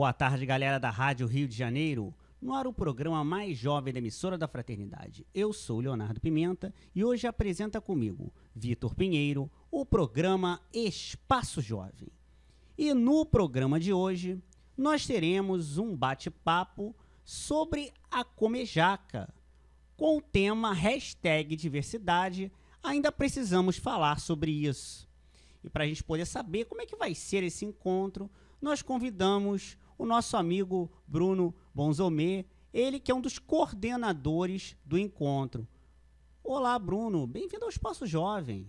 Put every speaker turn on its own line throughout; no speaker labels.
Boa tarde, galera da Rádio Rio de Janeiro. No ar o programa mais jovem da emissora da Fraternidade. Eu sou Leonardo Pimenta e hoje apresenta comigo Vitor Pinheiro o programa Espaço Jovem. E no programa de hoje nós teremos um bate-papo sobre a Comejaca, com o tema hashtag diversidade. Ainda precisamos falar sobre isso. E para a gente poder saber como é que vai ser esse encontro, nós convidamos o nosso amigo Bruno Bonzomé, ele que é um dos coordenadores do encontro. Olá, Bruno, bem-vindo ao Espaço Jovem.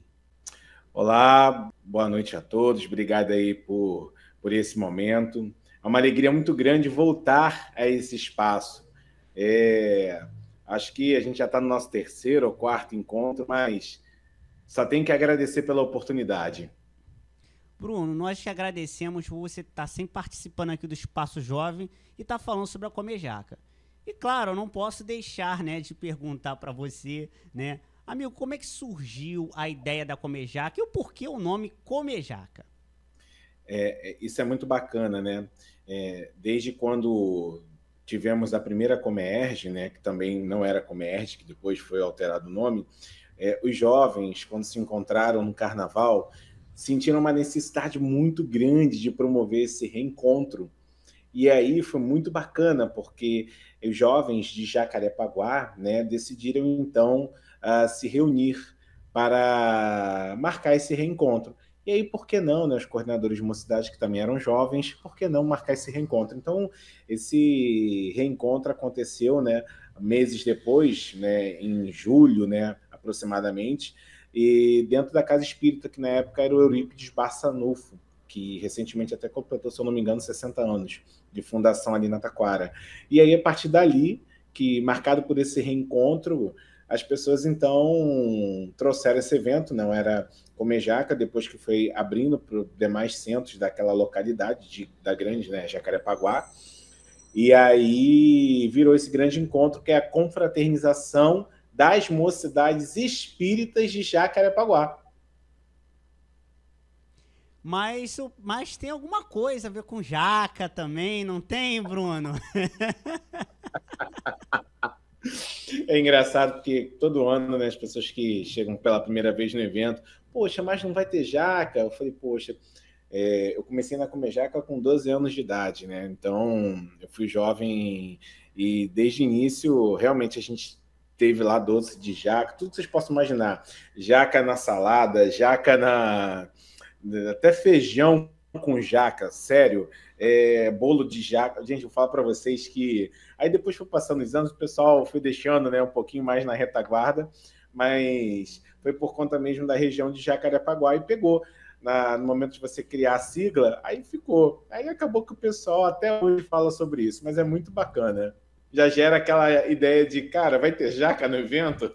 Olá, boa noite a todos, obrigado aí por, por esse momento. É uma alegria muito grande voltar a esse espaço. É, acho que a gente já está no nosso terceiro ou quarto encontro, mas só tenho que agradecer pela oportunidade.
Bruno, nós te agradecemos por você estar tá sempre participando aqui do Espaço Jovem e estar tá falando sobre a Comejaca. E claro, eu não posso deixar né, de perguntar para você, né, amigo, como é que surgiu a ideia da Comejaca e o porquê o nome Comejaca?
É, é, isso é muito bacana, né? É, desde quando tivemos a primeira Comerge, né, que também não era Comerge, que depois foi alterado o nome, é, os jovens, quando se encontraram no carnaval, sentiram uma necessidade muito grande de promover esse reencontro. E aí foi muito bacana, porque os jovens de Jacarepaguá né, decidiram então uh, se reunir para marcar esse reencontro. E aí, por que não, né, os coordenadores de mocidade que também eram jovens, por que não marcar esse reencontro? Então, esse reencontro aconteceu né, meses depois, né, em julho né, aproximadamente, e dentro da casa espírita, que na época era o Eurípides Barçanufo, que recentemente até completou, se eu não me engano, 60 anos de fundação ali na Taquara. E aí, a partir dali, que marcado por esse reencontro, as pessoas então trouxeram esse evento, não era Comejaca, depois que foi abrindo para demais centros daquela localidade de, da grande né, Jacarepaguá. E aí virou esse grande encontro que é a confraternização das Mocidades Espíritas de Jacarepaguá.
Mas, mas tem alguma coisa a ver com jaca também, não tem, Bruno?
É engraçado porque todo ano, né, as pessoas que chegam pela primeira vez no evento, poxa, mas não vai ter jaca? Eu falei, poxa, é, eu comecei a comer Jaca com 12 anos de idade, né? Então, eu fui jovem e desde o início, realmente, a gente teve lá doce de jaca, tudo que vocês possam imaginar. Jaca na salada, jaca na. Até feijão com jaca, sério. É, bolo de jaca. Gente, eu falo para vocês que. Aí depois foi passando os anos, o pessoal foi deixando né, um pouquinho mais na retaguarda, mas foi por conta mesmo da região de Jacarepaguá e pegou. Na, no momento de você criar a sigla, aí ficou. Aí acabou que o pessoal até hoje fala sobre isso, mas é muito bacana já gera aquela ideia de, cara, vai ter jaca no evento?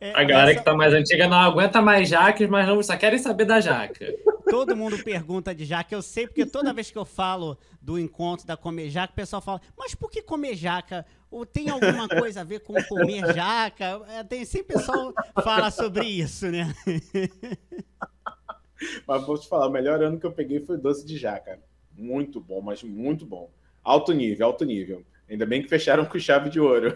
É, a galera essa... que tá mais antiga não aguenta mais jaques, mas não só querem saber da jaca.
Todo mundo pergunta de jaca, eu sei, porque toda vez que eu falo do encontro da comer jaca, o pessoal fala, mas por que comer jaca? tem alguma coisa a ver com comer jaca? É, tem sempre pessoal fala sobre
isso, né? Mas vou te falar, o melhor ano que eu peguei foi doce de jaca. Muito bom, mas muito bom. Alto nível, alto nível. Ainda bem que fecharam com chave de ouro.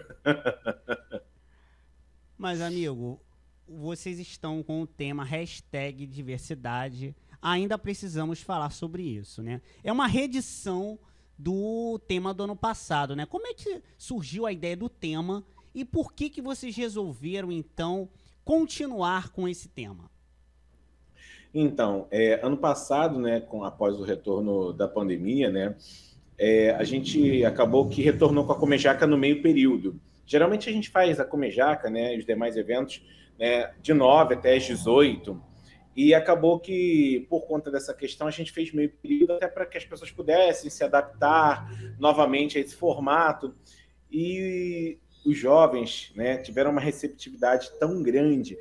Mas, amigo, vocês estão com o tema hashtag diversidade. Ainda precisamos falar sobre isso, né? É uma redição do tema do ano passado, né? Como é que surgiu a ideia do tema e por que, que vocês resolveram, então, continuar com esse tema?
Então, é, ano passado, né, com, após o retorno da pandemia, né, é, a gente acabou que retornou com a Comejaca no meio período. Geralmente a gente faz a Comejaca, né, os demais eventos, né, de 9 até as 18, e acabou que, por conta dessa questão, a gente fez meio período até para que as pessoas pudessem se adaptar novamente a esse formato. E os jovens né, tiveram uma receptividade tão grande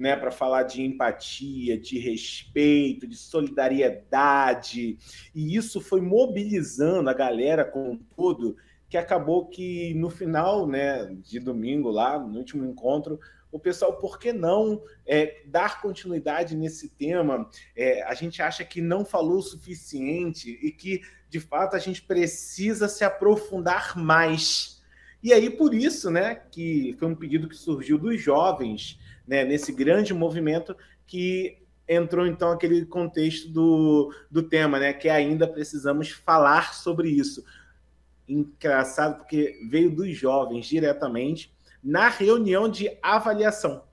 né, para falar de empatia, de respeito, de solidariedade. E isso foi mobilizando a galera como um todo, que acabou que no final né, de domingo, lá, no último encontro, o pessoal, por que não é, dar continuidade nesse tema? É, a gente acha que não falou o suficiente e que, de fato, a gente precisa se aprofundar mais. E aí, por isso, né, que foi um pedido que surgiu dos jovens né, nesse grande movimento que entrou então aquele contexto do, do tema, né, que ainda precisamos falar sobre isso. Engraçado porque veio dos jovens diretamente na reunião de avaliação.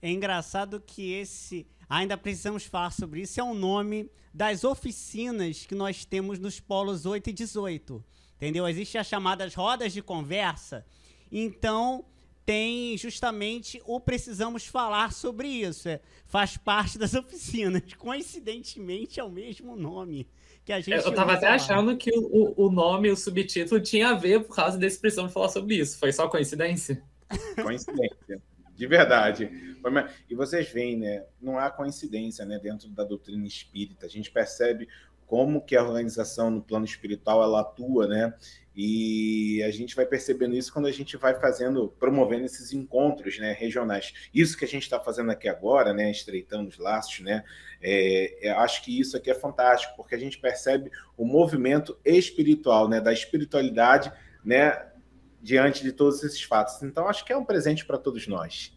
É engraçado que esse ainda precisamos falar sobre isso é o nome das oficinas que nós temos nos polos 8 e 18. Entendeu? Existem as chamadas rodas de conversa. Então, tem justamente o precisamos falar sobre isso. É, faz parte das oficinas, coincidentemente é o mesmo nome que a gente. Eu estava até achando
que o, o nome o subtítulo tinha a ver por causa desse precisamos falar sobre isso. Foi só coincidência? Coincidência. De verdade. E vocês veem, né? Não há coincidência né, dentro da doutrina espírita. A gente percebe como que a organização no plano espiritual ela atua, né? E a gente vai percebendo isso quando a gente vai fazendo, promovendo esses encontros né, regionais. Isso que a gente está fazendo aqui agora, né, estreitando os laços, né, é, é, acho que isso aqui é fantástico, porque a gente percebe o movimento espiritual, né, da espiritualidade, né, diante de todos esses fatos. Então, acho que é um presente para todos nós.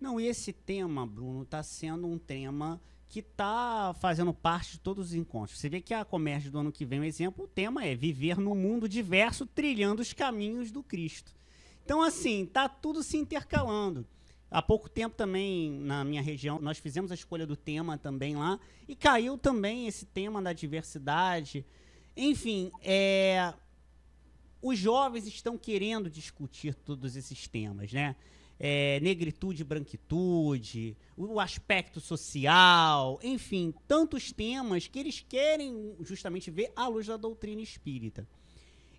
Não, esse tema, Bruno, está sendo um tema que está fazendo parte de todos os encontros. Você vê que a Comércio do ano que vem, um exemplo, o tema é viver num mundo diverso, trilhando os caminhos do Cristo. Então, assim, tá tudo se intercalando. Há pouco tempo também, na minha região, nós fizemos a escolha do tema também lá, e caiu também esse tema da diversidade. Enfim, é, os jovens estão querendo discutir todos esses temas, né? é, negritude e branquitude, o aspecto social, enfim, tantos temas que eles querem justamente ver à luz da doutrina espírita.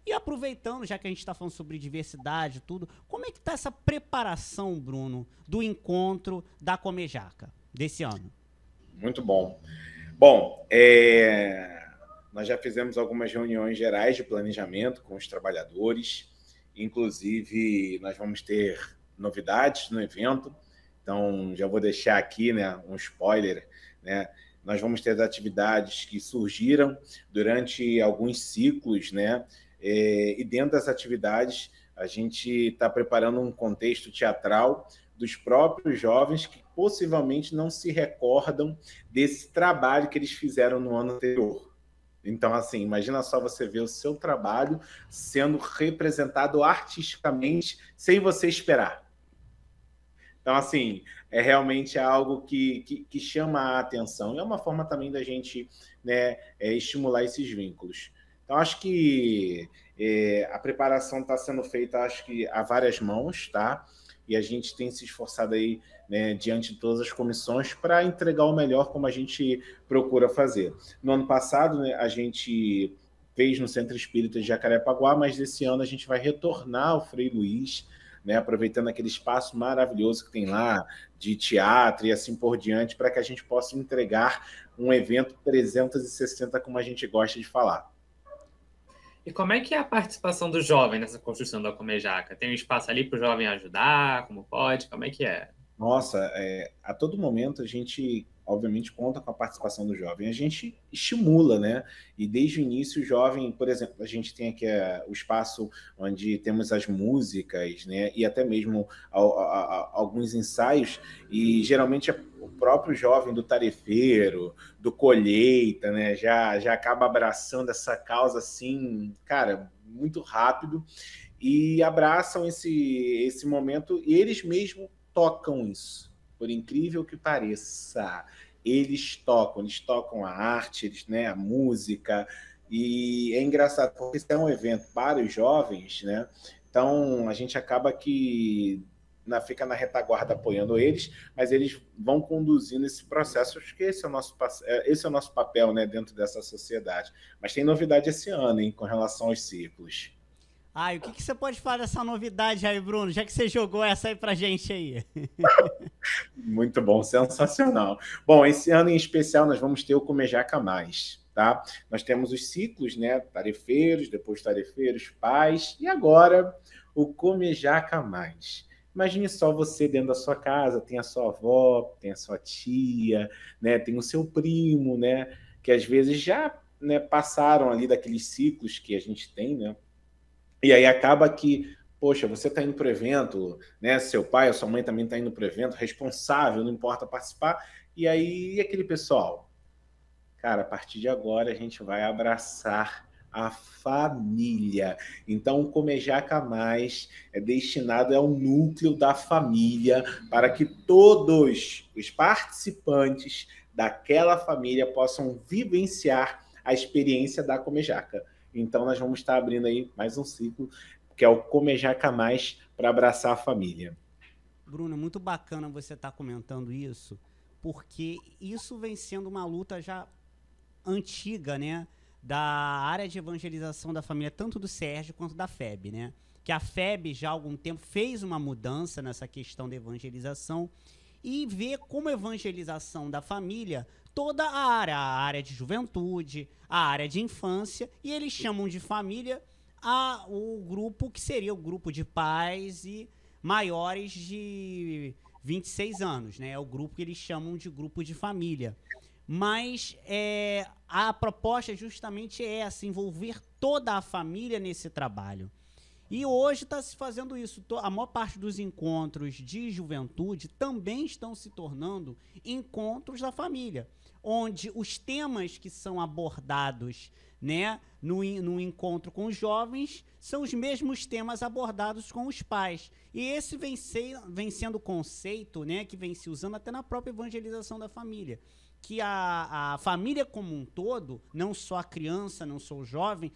E aproveitando, já que a gente está falando sobre diversidade tudo, como é que está essa preparação, Bruno, do encontro da Comejaca desse ano?
Muito bom. Bom, é... nós já fizemos algumas reuniões gerais de planejamento com os trabalhadores. Inclusive, nós vamos ter novidades no evento. Então, já vou deixar aqui né, um spoiler. Né? Nós vamos ter atividades que surgiram durante alguns ciclos, né? É, e dentro das atividades, a gente está preparando um contexto teatral dos próprios jovens que possivelmente não se recordam desse trabalho que eles fizeram no ano anterior. Então, assim, imagina só você ver o seu trabalho sendo representado artisticamente sem você esperar. Então, assim, é realmente algo que, que, que chama a atenção. E é uma forma também da gente né, é, estimular esses vínculos. Então, acho que é, a preparação está sendo feita, acho que a várias mãos, tá? E a gente tem se esforçado aí né, diante de todas as comissões para entregar o melhor como a gente procura fazer. No ano passado, né, a gente fez no Centro Espírita de Jacarepaguá, mas esse ano a gente vai retornar ao Frei Luiz, né, aproveitando aquele espaço maravilhoso que tem lá de teatro e assim por diante, para que a gente possa entregar um evento 360 como a gente gosta de falar. E como é que é a participação do jovem nessa construção da Comejaca? Tem um espaço ali para o jovem ajudar, como pode? Como é que é? Nossa, é, a todo momento a gente obviamente conta com a participação do jovem. A gente estimula, né? E desde o início, o jovem, por exemplo, a gente tem aqui eh, o espaço onde temos as músicas, né? E até mesmo alguns ensaios, e geralmente é o próprio jovem do tarefeiro, do colheita, né? Já, já acaba abraçando essa causa assim, cara, muito rápido. E abraçam esse, esse momento e eles mesmos tocam isso por incrível que pareça. Eles tocam, eles tocam a arte, eles, né, a música. E é engraçado, porque isso é um evento para os jovens, né? Então a gente acaba que na, fica na retaguarda apoiando eles, mas eles vão conduzindo esse processo. Acho que esse é o nosso, é, esse é o nosso papel né, dentro dessa sociedade. Mas tem novidade esse ano hein, com relação aos ciclos.
Ai, o que, que você pode falar dessa novidade aí, Bruno? Já que você jogou essa aí pra gente aí.
Muito bom, sensacional. Bom, esse ano em especial nós vamos ter o Comejaca Mais, tá? Nós temos os ciclos, né? Tarefeiros, depois tarefeiros, pais e agora o Comejaca Mais. Imagine só você dentro da sua casa, tem a sua avó, tem a sua tia, né? Tem o seu primo, né? Que às vezes já né, passaram ali daqueles ciclos que a gente tem, né? E aí acaba que, poxa, você está indo para o evento, né? Seu pai ou sua mãe também está indo para o evento, responsável, não importa participar. E aí, aquele pessoal, cara, a partir de agora a gente vai abraçar a família. Então, o Comejaca Mais é destinado ao é núcleo da família para que todos os participantes daquela família possam vivenciar a experiência da Comejaca. Então, nós vamos estar abrindo aí mais um ciclo, que é o Comejaca Mais, para abraçar a família.
Bruno, muito bacana você estar tá comentando isso, porque isso vem sendo uma luta já antiga, né? Da área de evangelização da família, tanto do Sérgio quanto da FEB, né? Que a FEB já há algum tempo fez uma mudança nessa questão da evangelização e vê como a evangelização da família toda a área, a área de juventude, a área de infância, e eles chamam de família a, o grupo que seria o grupo de pais e maiores de 26 anos, né? É o grupo que eles chamam de grupo de família. Mas é, a proposta é justamente é essa, envolver toda a família nesse trabalho. E hoje está se fazendo isso. A maior parte dos encontros de juventude também estão se tornando encontros da família, onde os temas que são abordados né, no, no encontro com os jovens são os mesmos temas abordados com os pais. E esse vem, ser, vem sendo o conceito né, que vem se usando até na própria evangelização da família que a, a família como um todo, não só a criança, não só o jovem,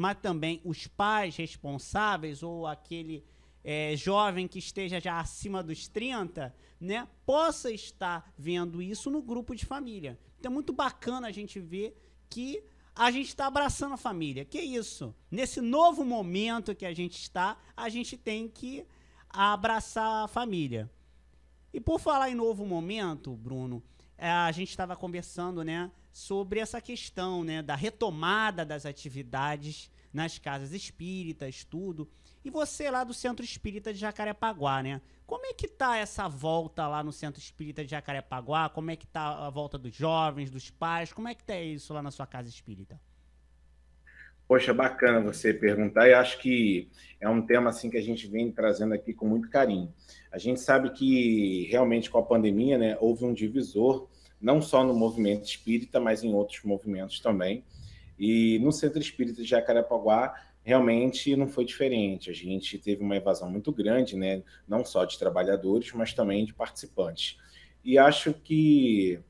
mas também os pais responsáveis ou aquele é, jovem que esteja já acima dos 30, né, possa estar vendo isso no grupo de família. Então é muito bacana a gente ver que a gente está abraçando a família. Que isso? Nesse novo momento que a gente está, a gente tem que abraçar a família. E por falar em novo momento, Bruno, é, a gente estava conversando, né, sobre essa questão né, da retomada das atividades nas casas espíritas, tudo. E você lá do Centro Espírita de Jacarepaguá, né? Como é que tá essa volta lá no Centro Espírita de Jacarepaguá? Como é que tá a volta dos jovens, dos pais? Como é que tá isso lá na sua casa espírita?
Poxa, bacana você perguntar. Eu acho que é um tema assim que a gente vem trazendo aqui com muito carinho. A gente sabe que realmente com a pandemia, né, houve um divisor não só no movimento espírita, mas em outros movimentos também. E no Centro Espírita de Jacarapaguá, realmente não foi diferente. A gente teve uma evasão muito grande, né? não só de trabalhadores, mas também de participantes. E acho que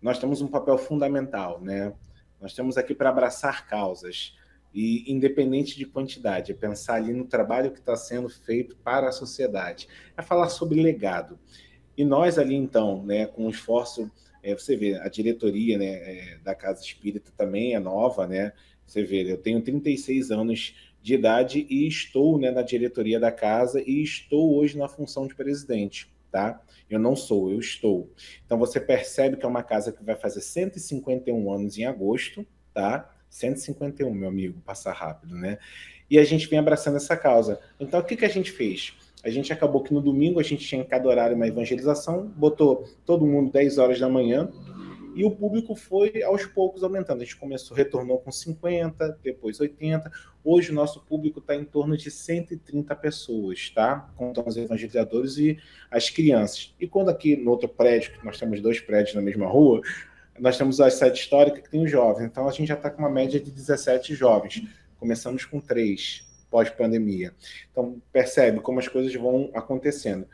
nós temos um papel fundamental, né? Nós estamos aqui para abraçar causas e independente de quantidade, é pensar ali no trabalho que está sendo feito para a sociedade, é falar sobre legado. E nós ali, então, né, com o esforço, é, você vê, a diretoria né, é, da Casa Espírita também é nova, né? Você vê, eu tenho 36 anos de idade e estou né, na diretoria da casa e estou hoje na função de presidente, tá? Eu não sou, eu estou. Então você percebe que é uma casa que vai fazer 151 anos em agosto, tá? 151, meu amigo, passa rápido, né? E a gente vem abraçando essa causa. Então o que, que a gente fez? A gente acabou que no domingo a gente tinha em cada horário uma evangelização, botou todo mundo 10 horas da manhã e o público foi aos poucos aumentando. A gente começou, retornou com 50, depois 80. Hoje o nosso público está em torno de 130 pessoas, tá? Contando os evangelizadores e as crianças. E quando aqui no outro prédio, que nós temos dois prédios na mesma rua, nós temos a sede histórica que tem os jovens. Então a gente já está com uma média de 17 jovens. Começamos com três pós-pandemia. Então, percebe como as coisas vão acontecendo.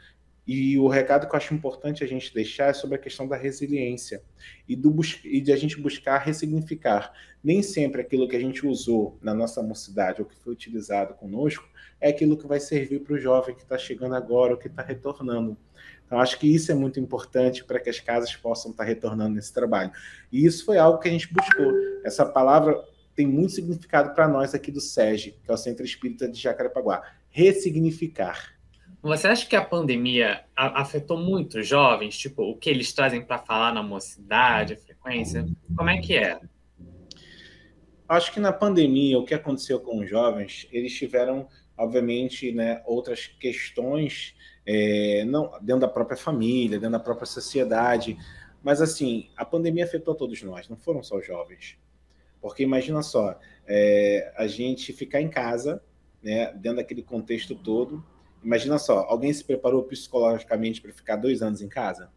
E o recado que eu acho importante a gente deixar é sobre a questão da resiliência e, do e de a gente buscar ressignificar. Nem sempre aquilo que a gente usou na nossa mocidade ou que foi utilizado conosco é aquilo que vai servir para o jovem que está chegando agora ou que está retornando. Então, acho que isso é muito importante para que as casas possam estar tá retornando nesse trabalho. E isso foi algo que a gente buscou. Essa palavra tem muito significado para nós aqui do SEG, que é o Centro Espírita de Jacarepaguá. Ressignificar. Você acha que a pandemia afetou muito os jovens? Tipo, o que eles trazem para falar na mocidade, a frequência? Como é que é? Acho que na pandemia, o que aconteceu com os jovens, eles tiveram, obviamente, né, outras questões é, não dentro da própria família, dentro da própria sociedade. Mas, assim, a pandemia afetou todos nós, não foram só os jovens. Porque imagina só, é, a gente ficar em casa, né, dentro daquele contexto todo. Imagina só, alguém se preparou psicologicamente para ficar dois anos em casa?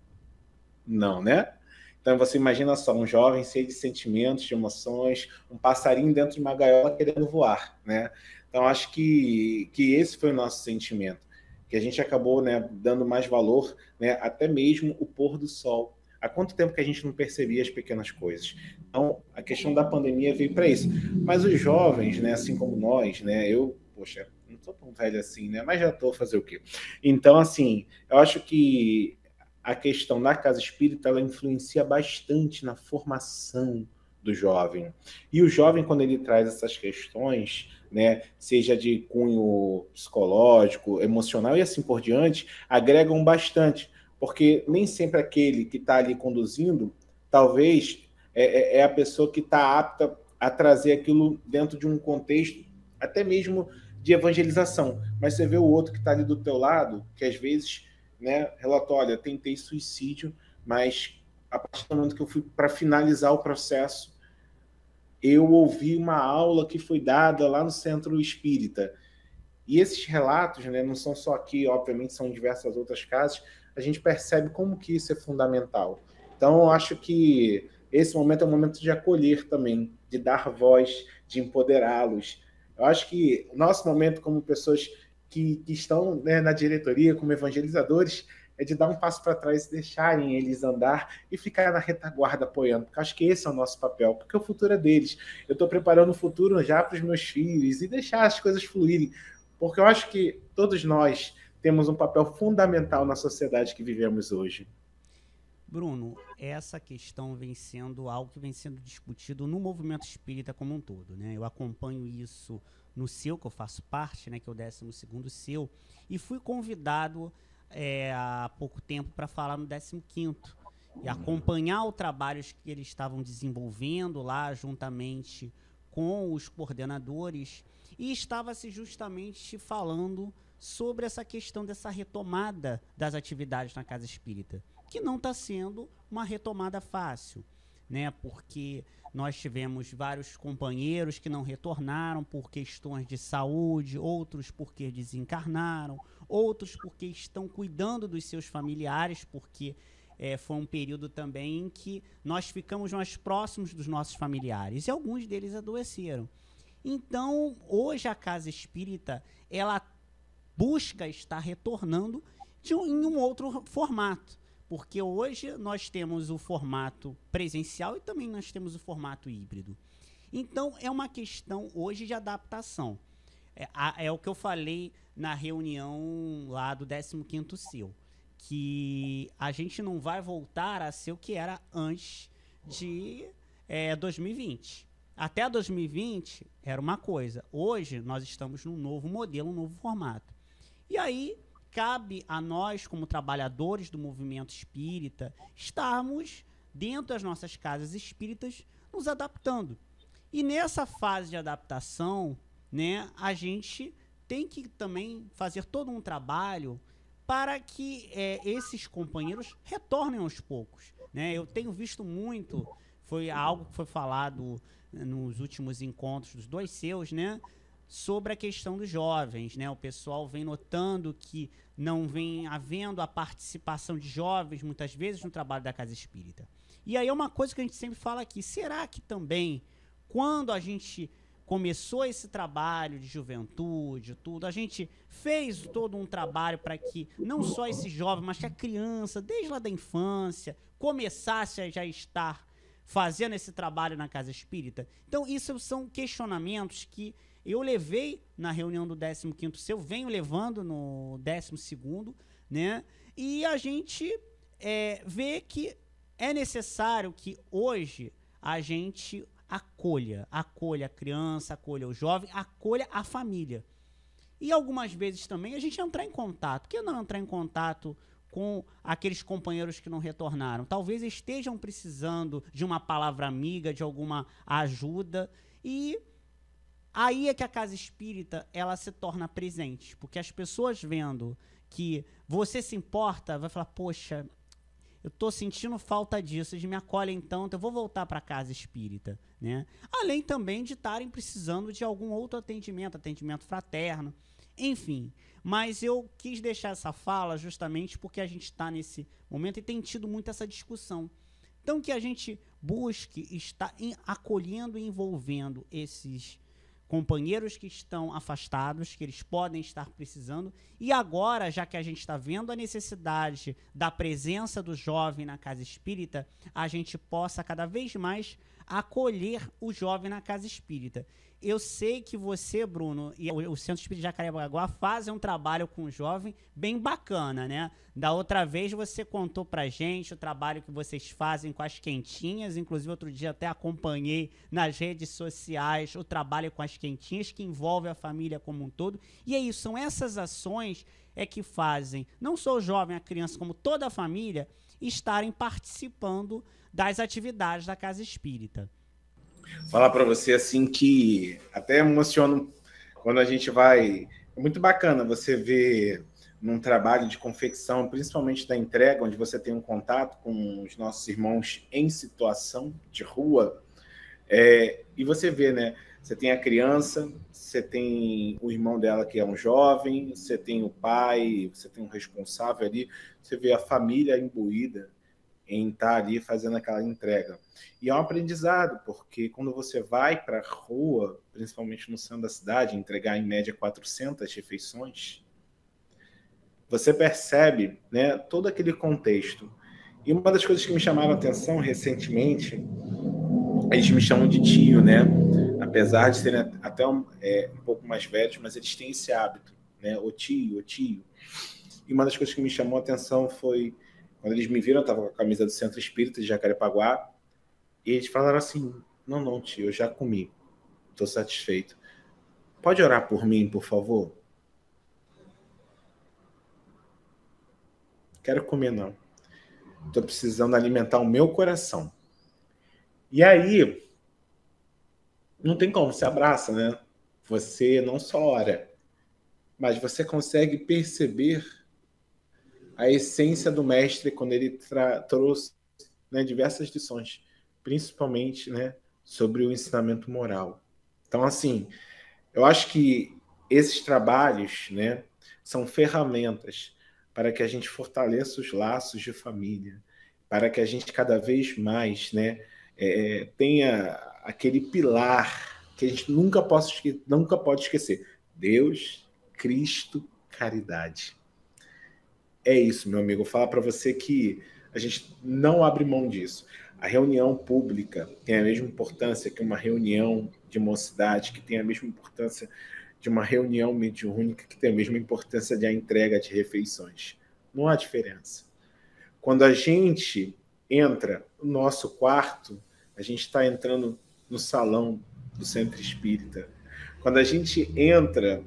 Não, né? Então você imagina só um jovem cheio de sentimentos, de emoções, um passarinho dentro de uma gaiola querendo voar, né? Então acho que que esse foi o nosso sentimento, que a gente acabou, né, dando mais valor, né, até mesmo o pôr do sol, Há quanto tempo que a gente não percebia as pequenas coisas? Então, a questão da pandemia veio para isso. Mas os jovens, né, assim como nós, né, eu, poxa, não sou tão velho assim, né, mas já estou fazer o quê? Então, assim, eu acho que a questão da casa espírita ela influencia bastante na formação do jovem. E o jovem, quando ele traz essas questões, né, seja de cunho psicológico, emocional e assim por diante, agregam bastante porque nem sempre aquele que está ali conduzindo, talvez é, é, é a pessoa que está apta a trazer aquilo dentro de um contexto, até mesmo de evangelização. Mas você vê o outro que está ali do teu lado, que às vezes, né, relatou, olha, tentei suicídio, mas a partir do momento que eu fui para finalizar o processo, eu ouvi uma aula que foi dada lá no Centro Espírita. E esses relatos, né, não são só aqui, obviamente, são diversas outras casas, a gente percebe como que isso é fundamental. Então, eu acho que esse momento é um momento de acolher também, de dar voz, de empoderá-los. Eu acho que o nosso momento como pessoas que, que estão né, na diretoria, como evangelizadores, é de dar um passo para trás e deixarem eles andar e ficar na retaguarda apoiando, porque acho que esse é o nosso papel, porque o futuro é deles. Eu estou preparando o futuro já para os meus filhos e deixar as coisas fluírem, porque eu acho que todos nós temos um papel fundamental na sociedade que vivemos hoje.
Bruno, essa questão vem sendo algo que vem sendo discutido no movimento espírita como um todo, né? Eu acompanho isso no seu, que eu faço parte, né, que é o 12 segundo seu, e fui convidado é, há pouco tempo para falar no 15 quinto e acompanhar o trabalho que eles estavam desenvolvendo lá juntamente com os coordenadores e estava se justamente falando sobre essa questão dessa retomada das atividades na casa espírita, que não está sendo uma retomada fácil, né? Porque nós tivemos vários companheiros que não retornaram por questões de saúde, outros porque desencarnaram, outros porque estão cuidando dos seus familiares, porque é, foi um período também em que nós ficamos mais próximos dos nossos familiares e alguns deles adoeceram. Então, hoje a casa espírita, ela busca estar retornando um, em um outro formato. Porque hoje nós temos o formato presencial e também nós temos o formato híbrido. Então, é uma questão hoje de adaptação. É, é o que eu falei na reunião lá do 15º que a gente não vai voltar a ser o que era antes de é, 2020. Até 2020 era uma coisa. Hoje nós estamos num novo modelo, um novo formato. E aí cabe a nós, como trabalhadores do movimento espírita, estarmos dentro das nossas casas espíritas nos adaptando. E nessa fase de adaptação, né, a gente tem que também fazer todo um trabalho para que é, esses companheiros retornem aos poucos. Né? Eu tenho visto muito, foi algo que foi falado né, nos últimos encontros dos dois seus, né? sobre a questão dos jovens, né? O pessoal vem notando que não vem havendo a participação de jovens muitas vezes no trabalho da casa espírita. E aí é uma coisa que a gente sempre fala aqui, será que também quando a gente começou esse trabalho de juventude, tudo. A gente fez todo um trabalho para que não só esse jovem, mas que a criança, desde lá da infância, começasse a já estar fazendo esse trabalho na casa espírita. Então, isso são questionamentos que eu levei na reunião do 15º, eu venho levando no 12º, né? E a gente é, vê que é necessário que hoje a gente acolha, acolha a criança, acolha o jovem, acolha a família. E algumas vezes também a gente entrar em contato. Por que não entrar em contato com aqueles companheiros que não retornaram? Talvez estejam precisando de uma palavra amiga, de alguma ajuda. E Aí é que a casa espírita ela se torna presente, porque as pessoas vendo que você se importa, vai falar: "Poxa, eu tô sentindo falta disso, eles me acolhem tanto, eu vou voltar para casa espírita", né? Além também de estarem precisando de algum outro atendimento, atendimento fraterno, enfim. Mas eu quis deixar essa fala justamente porque a gente está nesse momento e tem tido muito essa discussão. Então que a gente busque estar acolhendo e envolvendo esses companheiros que estão afastados, que eles podem estar precisando. E agora, já que a gente está vendo a necessidade da presença do jovem na casa espírita, a gente possa cada vez mais acolher o jovem na casa espírita. Eu sei que você, Bruno, e o Centro Espírita Jacarepaguá fazem um trabalho com o jovem bem bacana, né? Da outra vez você contou pra gente o trabalho que vocês fazem com as quentinhas, inclusive outro dia até acompanhei nas redes sociais o trabalho com as quentinhas que envolve a família como um todo. E é isso, são essas ações é que fazem não só o jovem, a criança, como toda a família estarem participando das atividades da Casa
Espírita. Falar para você assim que até emociona quando a gente vai. É muito bacana você ver num trabalho de confecção, principalmente da entrega, onde você tem um contato com os nossos irmãos em situação de rua. É, e você vê, né? Você tem a criança, você tem o irmão dela que é um jovem, você tem o pai, você tem um responsável ali, você vê a família imbuída em estar tá ali fazendo aquela entrega. E é um aprendizado, porque quando você vai para a rua, principalmente no centro da cidade, entregar em média 400 refeições, você percebe né, todo aquele contexto. E uma das coisas que me chamaram a atenção recentemente, eles me chamam de tio, né? Apesar de serem até um, é, um pouco mais velhos, mas eles têm esse hábito, né? O tio, o tio. E uma das coisas que me chamou a atenção foi quando eles me viram, eu estava com a camisa do Centro Espírita de Jacarepaguá. E eles falaram assim: Não, não, tio, eu já comi. Estou satisfeito. Pode orar por mim, por favor? Quero comer, não. Estou precisando alimentar o meu coração. E aí, não tem como, se abraça, né? Você não só ora, mas você consegue perceber a essência do mestre quando ele trouxe né, diversas lições, principalmente né, sobre o ensinamento moral. Então, assim, eu acho que esses trabalhos né, são ferramentas para que a gente fortaleça os laços de família, para que a gente cada vez mais né, é, é tenha aquele pilar que a gente nunca, possa, nunca pode esquecer: Deus, Cristo, caridade. É isso, meu amigo. Falar para você que a gente não abre mão disso. A reunião pública tem a mesma importância que uma reunião de mocidade, que tem a mesma importância de uma reunião mediúnica, que tem a mesma importância de a entrega de refeições. Não há diferença. Quando a gente entra no nosso quarto, a gente está entrando no salão do centro espírita. Quando a gente entra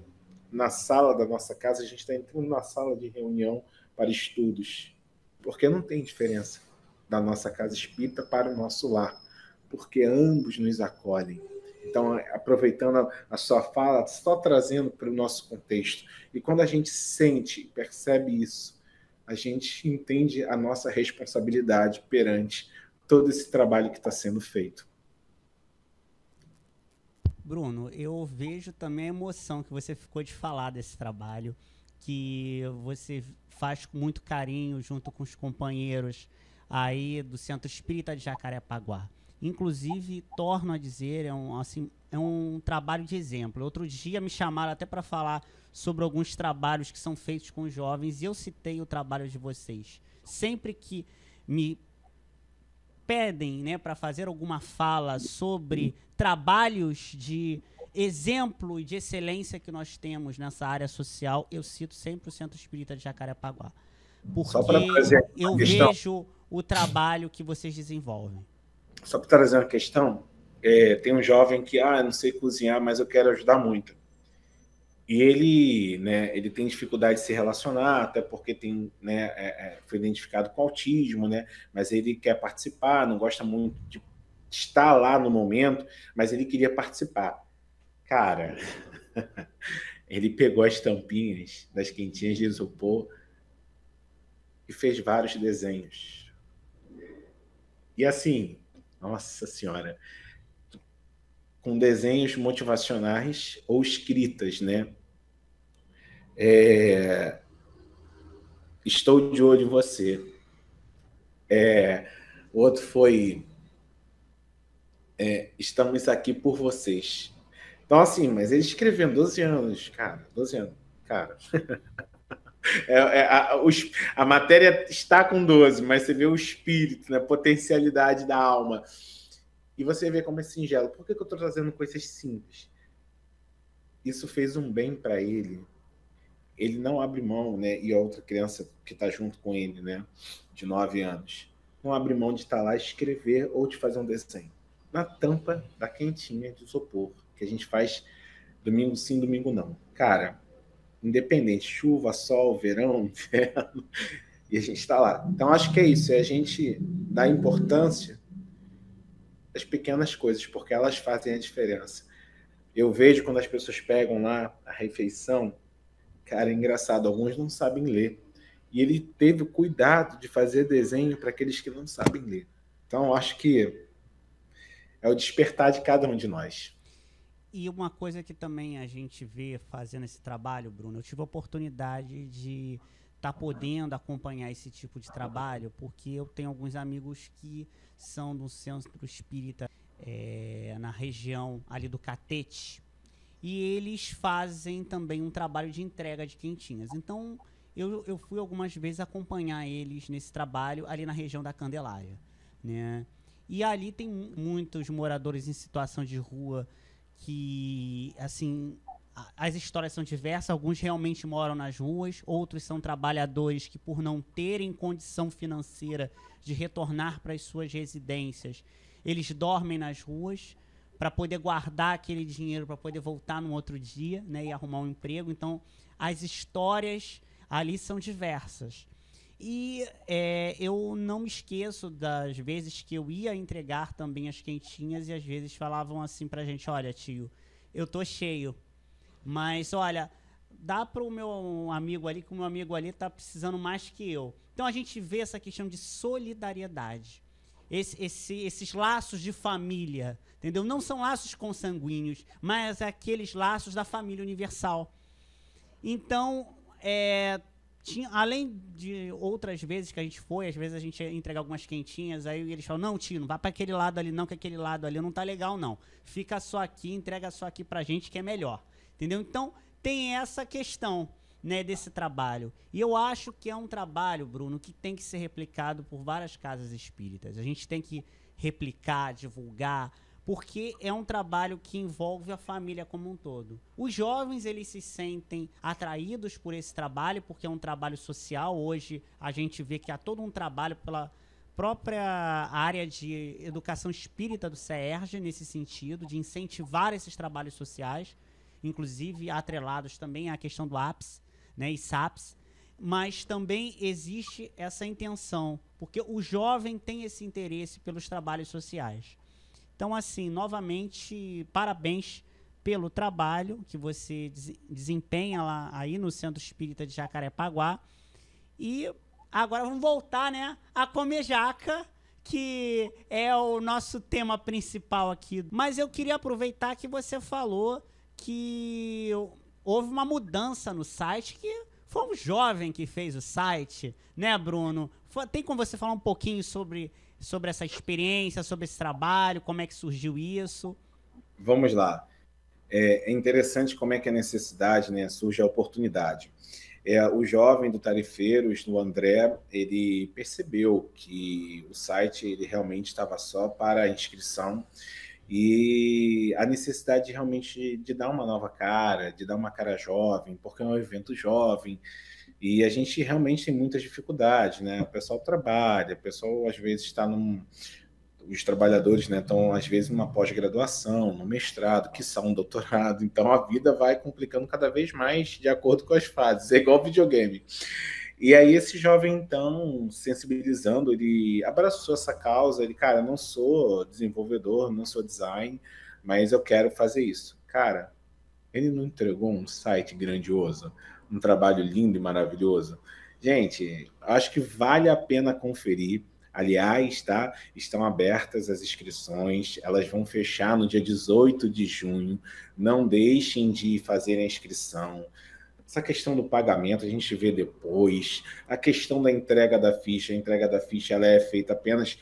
na sala da nossa casa, a gente está entrando na sala de reunião para estudos, porque não tem diferença da nossa casa espírita para o nosso lar, porque ambos nos acolhem. Então, aproveitando a sua fala, só trazendo para o nosso contexto. E quando a gente sente e percebe isso, a gente entende a nossa responsabilidade perante todo esse trabalho que está sendo feito.
Bruno, eu vejo também a emoção que você ficou de falar desse trabalho que você faz com muito carinho junto com os companheiros aí do Centro Espírita de Jacarepaguá. Inclusive, torno a dizer, é um, assim, é um trabalho de exemplo. Outro dia me chamaram até para falar sobre alguns trabalhos que são feitos com jovens e eu citei o trabalho de vocês. Sempre que me pedem né, para fazer alguma fala sobre trabalhos de exemplo de excelência que nós temos nessa área social, eu cito 100% Espírita de Jacarepaguá. Porque eu vejo o trabalho que vocês desenvolvem.
Só para trazer uma questão, é, tem um jovem que, ah, não sei cozinhar, mas eu quero ajudar muito. E ele, né, ele tem dificuldade de se relacionar, até porque tem, né, é, é foi identificado com autismo, né, mas ele quer participar, não gosta muito de estar lá no momento, mas ele queria participar. Cara, ele pegou as tampinhas das quentinhas de isopor e fez vários desenhos. E assim, nossa senhora, com desenhos motivacionais ou escritas, né? É... Estou de olho em você. É... O outro foi é... Estamos aqui por vocês. Então, assim, mas ele escrevendo 12 anos, cara, 12 anos, cara. É, é, a, os, a, matéria está com 12, mas você vê o espírito, né, a potencialidade da alma. E você vê como é singelo. Por que, que eu estou trazendo coisas simples? Isso fez um bem para ele. Ele não abre mão, né? E a outra criança que está junto com ele, né? De 9 anos. Não abre mão de estar tá lá escrever ou de fazer um desenho. Na tampa da quentinha de isopor que a gente faz domingo sim, domingo não. Cara, independente, chuva, sol, verão, inverno, e a gente está lá. Então acho que é isso, é a gente dar importância às pequenas coisas, porque elas fazem a diferença. Eu vejo quando as pessoas pegam lá a refeição, cara, é engraçado, alguns não sabem ler. E ele teve o cuidado de fazer desenho para aqueles que não sabem ler. Então, acho que é o despertar de cada um de nós.
E uma coisa que também a gente vê fazendo esse trabalho, Bruno, eu tive a oportunidade de estar tá podendo acompanhar esse tipo de trabalho, porque eu tenho alguns amigos que são do centro espírita é, na região ali do Catete. E eles fazem também um trabalho de entrega de quentinhas. Então, eu, eu fui algumas vezes acompanhar eles nesse trabalho ali na região da Candelária, né? E ali tem muitos moradores em situação de rua que, assim, as histórias são diversas, alguns realmente moram nas ruas, outros são trabalhadores que, por não terem condição financeira de retornar para as suas residências, eles dormem nas ruas para poder guardar aquele dinheiro para poder voltar no outro dia né, e arrumar um emprego. Então, as histórias ali são diversas. E é, eu não me esqueço das vezes que eu ia entregar também as quentinhas e às vezes falavam assim pra gente: olha, tio, eu tô cheio, mas olha, dá pro meu amigo ali, que o meu amigo ali tá precisando mais que eu. Então a gente vê essa questão de solidariedade. Esse, esse, esses laços de família, entendeu? Não são laços consanguíneos, mas é aqueles laços da família universal. Então, é, tinha, além de outras vezes que a gente foi, às vezes a gente ia entregar algumas quentinhas, aí eles falam, não, Tino, vá para aquele lado ali não, que aquele lado ali não tá legal não. Fica só aqui, entrega só aqui pra gente que é melhor. Entendeu? Então, tem essa questão, né, desse trabalho. E eu acho que é um trabalho, Bruno, que tem que ser replicado por várias casas espíritas. A gente tem que replicar, divulgar, porque é um trabalho que envolve a família como um todo. Os jovens eles se sentem atraídos por esse trabalho porque é um trabalho social. Hoje a gente vê que há todo um trabalho pela própria área de educação espírita do CERJ nesse sentido de incentivar esses trabalhos sociais, inclusive atrelados também à questão do APS, né, e SAPS mas também existe essa intenção, porque o jovem tem esse interesse pelos trabalhos sociais. Então, assim, novamente, parabéns pelo trabalho que você desempenha lá aí no Centro Espírita de Jacarepaguá. E agora vamos voltar, né, a comer jaca, que é o nosso tema principal aqui. Mas eu queria aproveitar que você falou que houve uma mudança no site que foi um jovem que fez o site, né, Bruno? Tem como você falar um pouquinho sobre sobre essa experiência, sobre esse trabalho, como é que surgiu isso?
Vamos lá. É, é interessante como é que a necessidade né, surge a oportunidade. É, o jovem do Tarifeiros, no André, ele percebeu que o site ele realmente estava só para inscrição e a necessidade realmente de dar uma nova cara, de dar uma cara jovem, porque é um evento jovem, e a gente realmente tem muitas dificuldades, né? O pessoal trabalha, o pessoal às vezes está num. Os trabalhadores né, estão, às vezes, numa pós-graduação, no mestrado, que são um doutorado. Então a vida vai complicando cada vez mais de acordo com as fases. É igual videogame. E aí esse jovem, então, sensibilizando, ele abraçou essa causa, ele, cara, não sou desenvolvedor, não sou design, mas eu quero fazer isso. Cara, ele não entregou um site grandioso, um trabalho lindo e maravilhoso. Gente, acho que vale a pena conferir. Aliás, tá? Estão abertas as inscrições, elas vão fechar no dia 18 de junho. Não deixem de fazer a inscrição. Essa questão do pagamento a gente vê depois. A questão da entrega da ficha, a entrega da ficha ela é feita apenas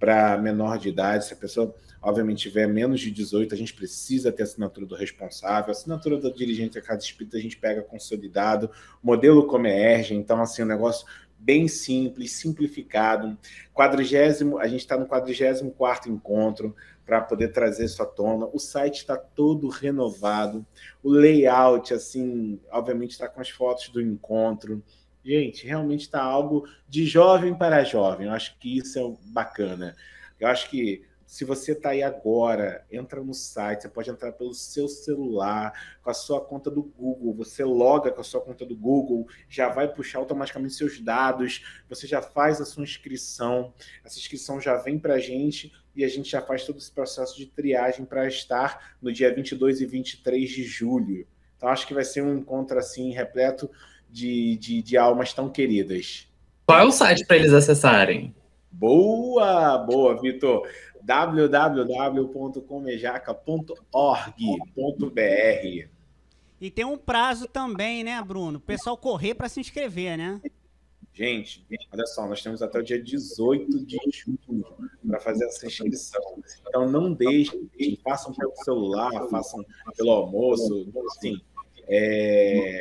para menor de idade, se a pessoa obviamente tiver menos de 18, a gente precisa ter assinatura do responsável, assinatura do dirigente a Casa Espírita a gente pega consolidado, modelo Comerge, então assim, um negócio bem simples, simplificado. Quadrigésimo, a gente está no 44 encontro para poder trazer isso à tona. O site está todo renovado, o layout, assim, obviamente está com as fotos do encontro. Gente, realmente está algo de jovem para jovem. Eu acho que isso é bacana. Eu acho que se você está aí agora, entra no site, você pode entrar pelo seu celular, com a sua conta do Google, você loga com a sua conta do Google, já vai puxar automaticamente seus dados, você já faz a sua inscrição, essa inscrição já vem para a gente e a gente já faz todo esse processo de triagem para estar no dia 22 e 23 de julho. Então acho que vai ser um encontro assim repleto de, de, de almas tão queridas. Qual é o site para eles acessarem? Boa, boa, Vitor www.comejaca.org.br.
E tem um prazo também, né, Bruno? O pessoal correr para se inscrever, né?
Gente, olha só, nós temos até o dia 18 de junho para fazer essa inscrição. Então não deixem, façam pelo celular, façam pelo almoço, enfim. Assim, é...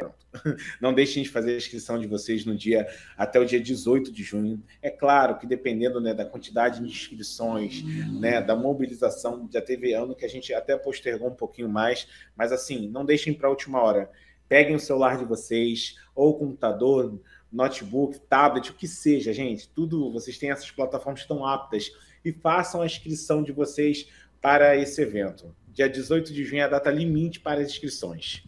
Não deixem de fazer a inscrição de vocês no dia até o dia 18 de junho. É claro que dependendo né, da quantidade de inscrições, né, da mobilização, da teve ano que a gente até postergou um pouquinho mais, mas assim, não deixem para a última hora. Peguem o celular de vocês ou o computador, notebook, tablet, o que seja, gente. Tudo, vocês têm essas plataformas tão aptas e façam a inscrição de vocês para esse evento. Dia 18 de junho é a data limite para as inscrições.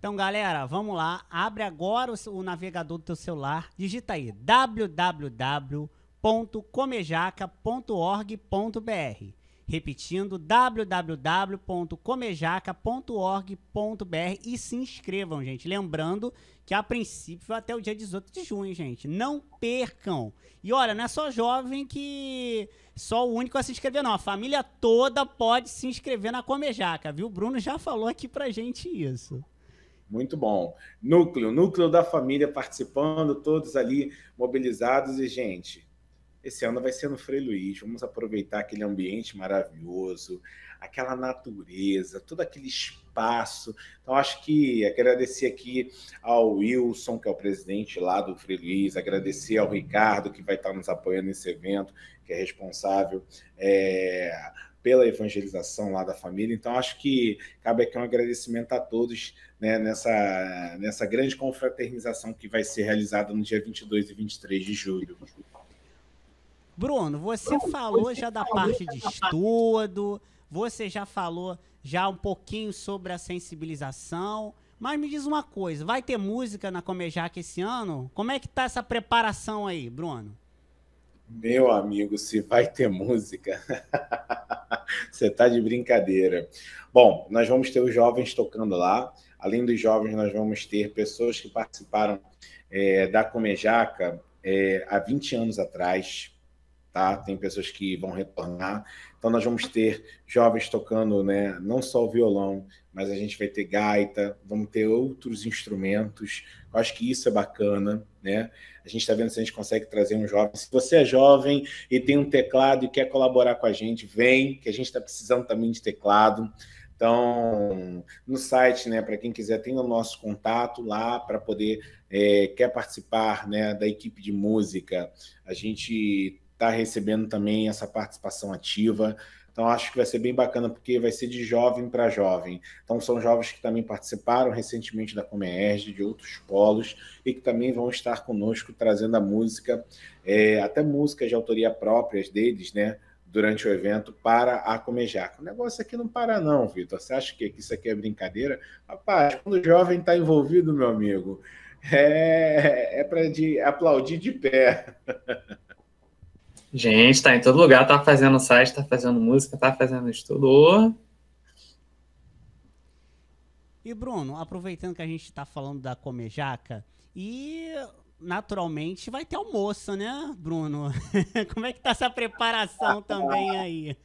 Então, galera, vamos lá. Abre agora o, o navegador do teu celular. Digita aí www.comejaca.org.br. Repetindo, www.comejaca.org.br e se inscrevam, gente. Lembrando que a princípio até o dia 18 de junho, gente. Não percam. E olha, não é só jovem que só o único a se inscrever, não. A família toda pode se inscrever na Comejaca, viu? O Bruno já falou aqui pra gente isso.
Muito bom. Núcleo, núcleo da família participando, todos ali mobilizados. E, gente, esse ano vai ser no Frei Luiz. Vamos aproveitar aquele ambiente maravilhoso, aquela natureza, todo aquele espaço. Então, acho que agradecer aqui ao Wilson, que é o presidente lá do Frei Luiz, agradecer ao Ricardo, que vai estar nos apoiando nesse evento, que é responsável. É pela evangelização lá da família. Então, acho que cabe aqui um agradecimento a todos né, nessa, nessa grande confraternização que vai ser realizada no dia 22 e 23 de julho.
Bruno, você Bruno, falou você já da parte de estudo, você já falou já um pouquinho sobre a sensibilização, mas me diz uma coisa, vai ter música na Comejac esse ano? Como é que tá essa preparação aí, Bruno?
Meu amigo, se vai ter música, você está de brincadeira. Bom, nós vamos ter os jovens tocando lá. Além dos jovens, nós vamos ter pessoas que participaram é, da Comejaca é, há 20 anos atrás, tá? Tem pessoas que vão retornar. Então nós vamos ter jovens tocando, né, não só o violão, mas a gente vai ter gaita, vamos ter outros instrumentos. Eu acho que isso é bacana, né? A gente está vendo se a gente consegue trazer um jovem. Se você é jovem e tem um teclado e quer colaborar com a gente, vem, que a gente está precisando também de teclado. Então, no site, né, para quem quiser, tem o nosso contato lá para poder, é, quer participar né, da equipe de música. A gente está recebendo também essa participação ativa. Então acho que vai ser bem bacana porque vai ser de jovem para jovem. Então são jovens que também participaram recentemente da Comerge, de outros polos e que também vão estar conosco trazendo a música, é, até músicas de autoria próprias deles, né? Durante o evento para a Comejac. O negócio aqui não para, não, Vitor. Você acha que isso aqui é brincadeira? Rapaz, quando o jovem está envolvido, meu amigo, é, é para aplaudir de pé. Gente, tá em todo lugar, tá fazendo site, tá fazendo música, tá fazendo estudo.
E Bruno, aproveitando que a gente tá falando da Comejaca, e naturalmente vai ter almoço, né, Bruno? Como é que tá essa preparação também aí?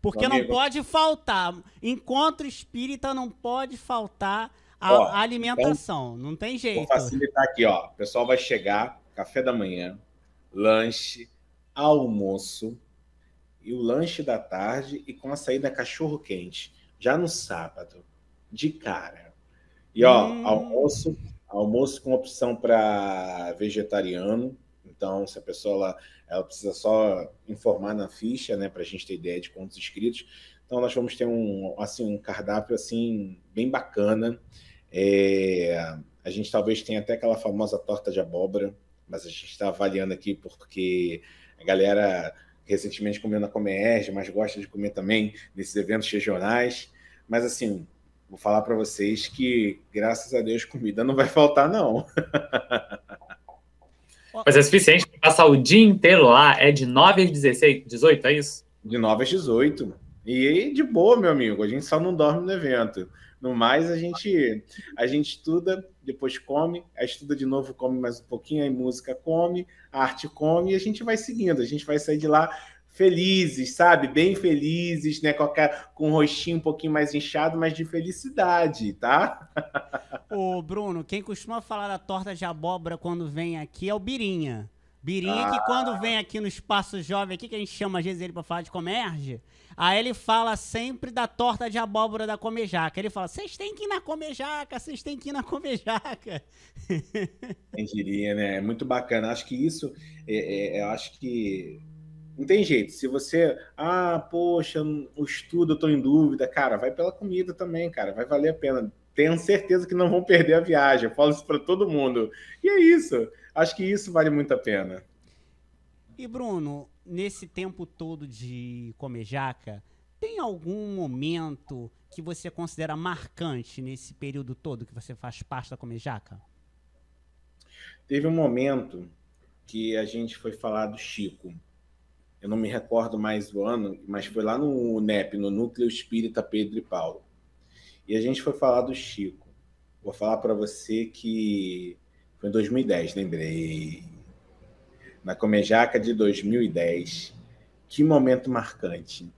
Porque não pode faltar, encontro espírita não pode faltar a, ó, alimentação,
então, não tem jeito. Vou facilitar aqui, ó. O pessoal vai chegar, café da manhã, lanche, almoço e o lanche da tarde e com a saída cachorro quente, já no sábado, de cara. E ó, hum. almoço, almoço com opção para vegetariano. Então, se a pessoa ela, ela precisa só informar na ficha, né, para a gente ter ideia de quantos inscritos. Então, nós vamos ter um assim um cardápio assim bem bacana. É, a gente talvez tenha até aquela famosa torta de abóbora, mas a gente está avaliando aqui porque a galera recentemente comeu na Comerge, mas gosta de comer também nesses eventos regionais. Mas assim, vou falar para vocês que, graças a Deus, comida não vai faltar, não. Mas é suficiente para passar o dia inteiro lá. É de 9 às 16, 18, é isso? De 9 às 18. E de boa, meu amigo. A gente só não dorme no evento. No mais, a gente, a gente estuda, depois come, estuda de novo, come mais um pouquinho, aí música come, arte come, e a gente vai seguindo, a gente vai sair de lá felizes, sabe? Bem felizes, né? Com, com o rostinho um pouquinho mais inchado, mas de felicidade, tá?
Ô, Bruno, quem costuma falar da torta de abóbora quando vem aqui é o Birinha. Birinha ah. que quando ah. vem aqui no Espaço Jovem, aqui que a gente chama às vezes ele para falar de comércio, Aí ele fala sempre da torta de abóbora da Comejaca. Ele fala: vocês têm que ir na Comejaca, vocês têm que ir na Comejaca.
Tem diria, né? É muito bacana. Acho que isso, é, é, é, eu acho que. Não tem jeito. Se você, ah, poxa, o estudo, eu tô em dúvida, cara, vai pela comida também, cara, vai valer a pena. Tenho certeza que não vão perder a viagem. Eu falo isso para todo mundo. E é isso. Acho que isso vale muito a pena.
E Bruno, nesse tempo todo de comejaca, tem algum momento que você considera marcante nesse período todo que você faz parte da comejaca?
Teve um momento que a gente foi falar do Chico. Eu não me recordo mais do ano, mas foi lá no NEP, no Núcleo Espírita Pedro e Paulo. E a gente foi falar do Chico. Vou falar para você que foi em 2010, lembrei na Comejaca de 2010. Que momento marcante.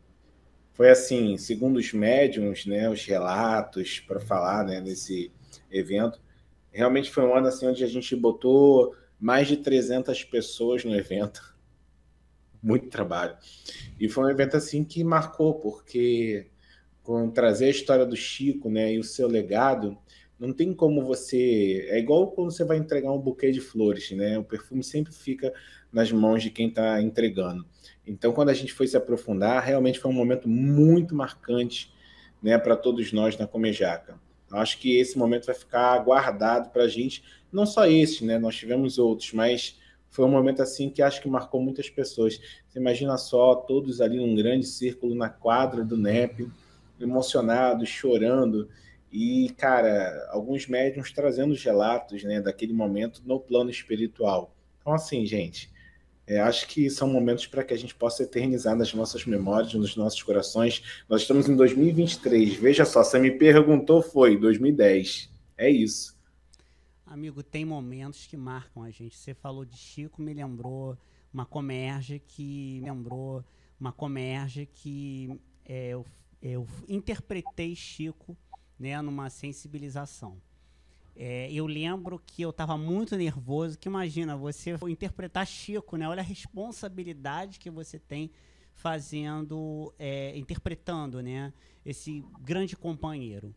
Foi assim, segundo os médiums, né, os relatos para falar né, nesse evento, realmente foi um ano assim, onde a gente botou mais de 300 pessoas no evento. Muito trabalho. E foi um evento assim que marcou, porque com trazer a história do Chico né, e o seu legado, não tem como você. É igual quando você vai entregar um buquê de flores, né? O perfume sempre fica nas mãos de quem está entregando. Então, quando a gente foi se aprofundar, realmente foi um momento muito marcante né, para todos nós na Comejaca. Eu acho que esse momento vai ficar guardado para a gente. Não só esse, né? Nós tivemos outros, mas foi um momento assim que acho que marcou muitas pessoas. Você imagina só, todos ali num grande círculo na quadra do NEP, emocionados, chorando e, cara, alguns médiums trazendo os relatos né, daquele momento no plano espiritual. Então, assim, gente, é, acho que são momentos para que a gente possa eternizar nas nossas memórias, nos nossos corações. Nós estamos em 2023, veja só, você me perguntou, foi 2010. É isso.
Amigo, tem momentos que marcam a gente. Você falou de Chico, me lembrou uma comerge que. Me lembrou uma comerge que é, eu, eu interpretei Chico né, numa sensibilização. É, eu lembro que eu estava muito nervoso, que imagina, você interpretar Chico, né? Olha a responsabilidade que você tem fazendo, é, interpretando, né? Esse grande companheiro.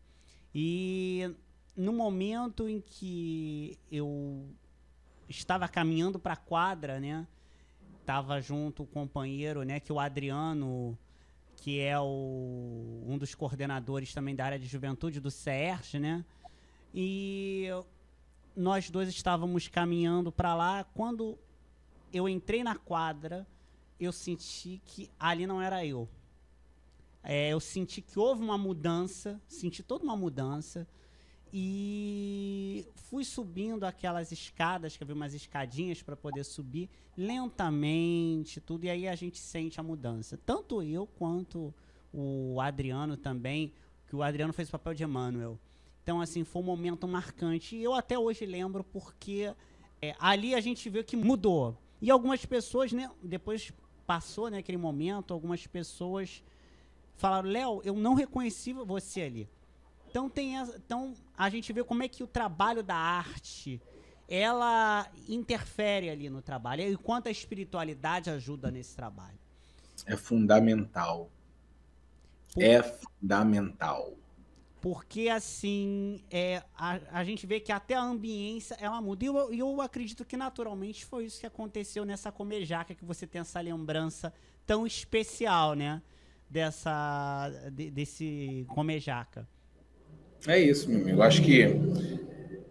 E no momento em que eu estava caminhando para a quadra, né? Tava junto o companheiro, né? Que é o Adriano que é o, um dos coordenadores também da área de juventude do CERJ, né? E nós dois estávamos caminhando para lá quando eu entrei na quadra, eu senti que ali não era eu. É, eu senti que houve uma mudança, senti toda uma mudança e fui subindo aquelas escadas, que havia umas escadinhas para poder subir lentamente, tudo, e aí a gente sente a mudança. Tanto eu quanto o Adriano também, que o Adriano fez o papel de Emmanuel. Então, assim, foi um momento marcante. E eu até hoje lembro porque é, ali a gente vê que mudou. E algumas pessoas, né, depois passou naquele né, momento, algumas pessoas falaram, Léo, eu não reconheci você ali. Então tem a, então a gente vê como é que o trabalho da arte ela interfere ali no trabalho e quanto a espiritualidade ajuda nesse trabalho.
É fundamental. Por... É fundamental.
Porque, assim, é, a, a gente vê que até a ambiência ela muda. E eu, eu acredito que naturalmente foi isso que aconteceu nessa comejaca, que você tem essa lembrança tão especial, né? Dessa, de, desse comejaca.
É isso, meu amigo. Acho que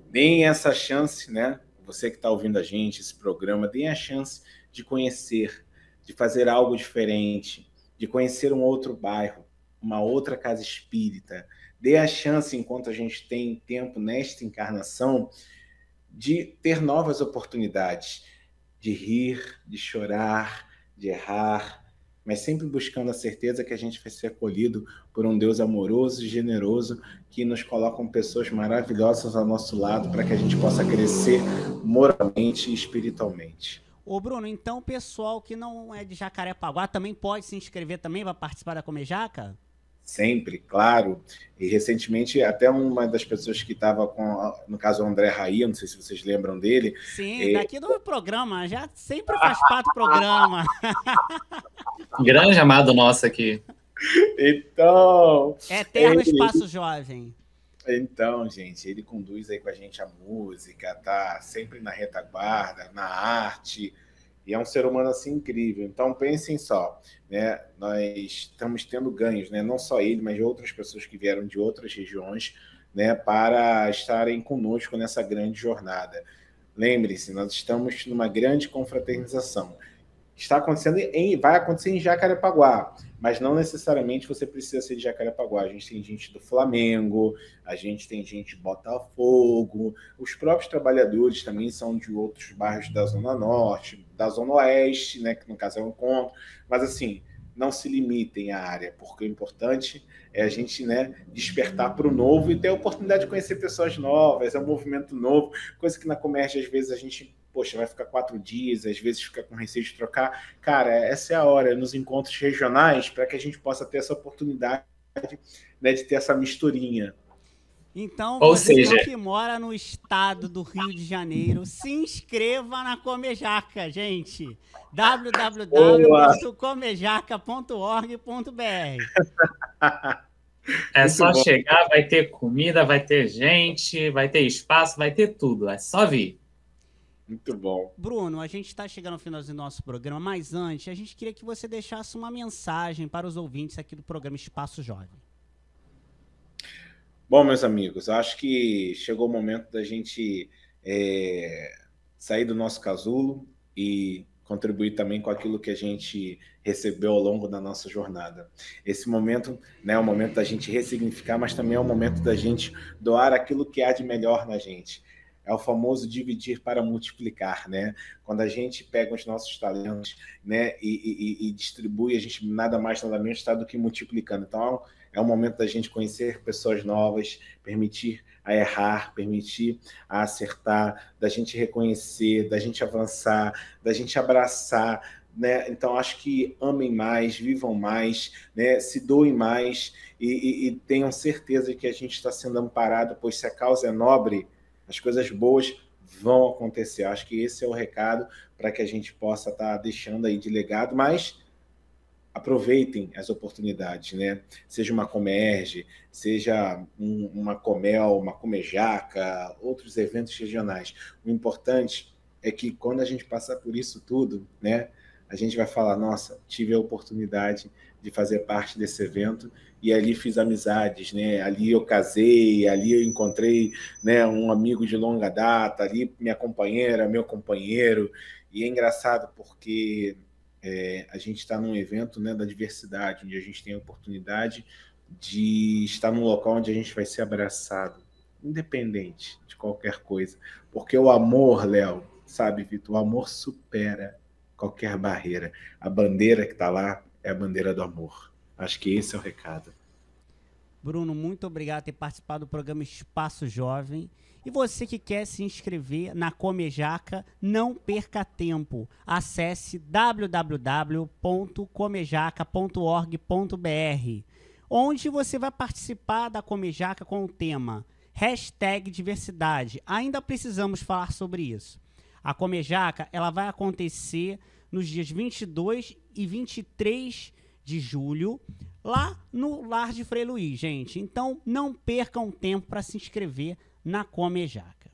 deem essa chance, né? Você que está ouvindo a gente, esse programa, deem a chance de conhecer, de fazer algo diferente, de conhecer um outro bairro, uma outra casa espírita. Dê a chance, enquanto a gente tem tempo nesta encarnação, de ter novas oportunidades, de rir, de chorar, de errar, mas sempre buscando a certeza que a gente vai ser acolhido por um Deus amoroso e generoso que nos coloca pessoas maravilhosas ao nosso lado para que a gente possa crescer moralmente e espiritualmente.
Ô Bruno, então o pessoal que não é de Jacarepaguá também pode se inscrever também para participar da Comejaca?
sempre, claro. E recentemente, até uma das pessoas que estava com, no caso, o André Raia, não sei se vocês lembram dele. Sim, é... daqui
do programa, já sempre faz parte do programa.
Grande amado nosso aqui. Então.
Eterno ele... Espaço Jovem.
Então, gente, ele conduz aí com a gente a música, tá sempre na retaguarda, na arte. E é um ser humano assim incrível. Então pensem só, né? Nós estamos tendo ganhos, né? Não só ele, mas outras pessoas que vieram de outras regiões, né? Para estarem conosco nessa grande jornada. Lembre-se, nós estamos numa grande confraternização. Está acontecendo e vai acontecer em Jacarepaguá mas não necessariamente você precisa ser de Jacarepaguá. A gente tem gente do Flamengo, a gente tem gente de Botafogo, os próprios trabalhadores também são de outros bairros da Zona Norte, da Zona Oeste, né, que no caso é um encontro, mas assim, não se limitem à área, porque o importante é a gente né, despertar para o novo e ter a oportunidade de conhecer pessoas novas, é um movimento novo, coisa que na comércio às vezes a gente poxa, vai ficar quatro dias, às vezes fica com receio de trocar. Cara, essa é a hora nos encontros regionais para que a gente possa ter essa oportunidade né, de ter essa misturinha.
Então, Ou você seja... que mora no estado do Rio de Janeiro, se inscreva na Comejaca, gente. www.comejaca.org.br
É só chegar, vai ter comida, vai ter gente, vai ter espaço, vai ter tudo. É só vir. Muito bom.
Bruno, a gente está chegando ao final do nosso programa, mas antes, a gente queria que você deixasse uma mensagem para os ouvintes aqui do programa Espaço Jovem.
Bom, meus amigos, acho que chegou o momento da gente é, sair do nosso casulo e contribuir também com aquilo que a gente recebeu ao longo da nossa jornada. Esse momento né, é o momento da gente ressignificar, mas também é o momento da gente doar aquilo que há de melhor na gente. É o famoso dividir para multiplicar, né? Quando a gente pega os nossos talentos, né, e, e, e distribui, a gente nada mais nada menos está do que multiplicando. Então é o momento da gente conhecer pessoas novas, permitir a errar, permitir a acertar, da gente reconhecer, da gente avançar, da gente abraçar, né? Então acho que amem mais, vivam mais, né? se doem mais e, e, e tenham certeza de que a gente está sendo amparado, pois se a causa é nobre, as coisas boas vão acontecer. acho que esse é o recado para que a gente possa estar tá deixando aí de legado, mas aproveitem as oportunidades, né? Seja uma Comerge, seja um, uma Comel, uma Comejaca, outros eventos regionais. O importante é que quando a gente passar por isso tudo, né, a gente vai falar: nossa, tive a oportunidade de fazer parte desse evento e ali fiz amizades, né? Ali eu casei, ali eu encontrei, né, um amigo de longa data, ali minha companheira, meu companheiro. E é engraçado porque é, a gente está num evento, né, da diversidade, onde a gente tem a oportunidade de estar num local onde a gente vai ser abraçado, independente de qualquer coisa, porque o amor, Léo, sabe, Vitor, o amor supera qualquer barreira. A bandeira que está lá é a bandeira do amor. Acho que esse é o recado.
Bruno, muito obrigado por ter participado do programa Espaço Jovem. E você que quer se inscrever na Comejaca, não perca tempo. Acesse www.comejaca.org.br, onde você vai participar da Comejaca com o tema Hashtag Diversidade. Ainda precisamos falar sobre isso. A Comejaca ela vai acontecer nos dias 22 e 23 de julho, lá no Lar de Frei Luiz, gente. Então não percam tempo para se inscrever na Comejaca.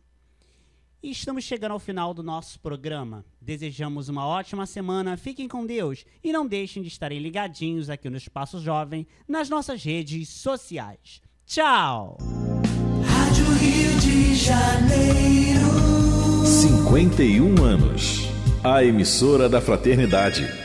E estamos chegando ao final do nosso programa. Desejamos uma ótima semana, fiquem com Deus e não deixem de estarem ligadinhos aqui no Espaço Jovem, nas nossas redes sociais. Tchau! Rádio Rio de Janeiro
51 anos. A emissora da fraternidade